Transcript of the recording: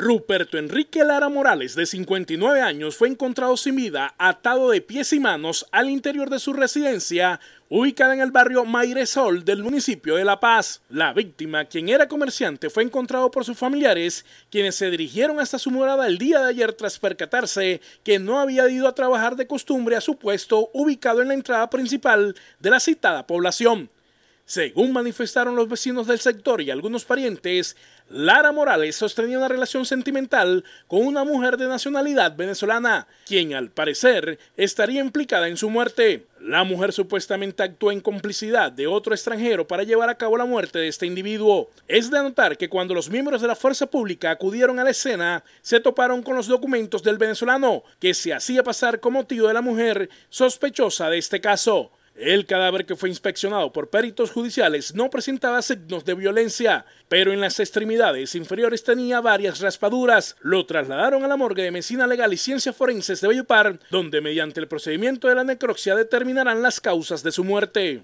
Ruperto Enrique Lara Morales, de 59 años, fue encontrado sin vida, atado de pies y manos al interior de su residencia, ubicada en el barrio Mayresol del municipio de La Paz. La víctima, quien era comerciante, fue encontrado por sus familiares, quienes se dirigieron hasta su morada el día de ayer tras percatarse que no había ido a trabajar de costumbre a su puesto ubicado en la entrada principal de la citada población. Según manifestaron los vecinos del sector y algunos parientes, Lara Morales sostenía una relación sentimental con una mujer de nacionalidad venezolana, quien al parecer estaría implicada en su muerte. La mujer supuestamente actuó en complicidad de otro extranjero para llevar a cabo la muerte de este individuo. Es de anotar que cuando los miembros de la fuerza pública acudieron a la escena, se toparon con los documentos del venezolano, que se hacía pasar como tío de la mujer sospechosa de este caso. El cadáver que fue inspeccionado por peritos judiciales no presentaba signos de violencia, pero en las extremidades inferiores tenía varias raspaduras. Lo trasladaron a la morgue de Medicina Legal y Ciencias Forenses de Bellupar, donde mediante el procedimiento de la necropsia determinarán las causas de su muerte.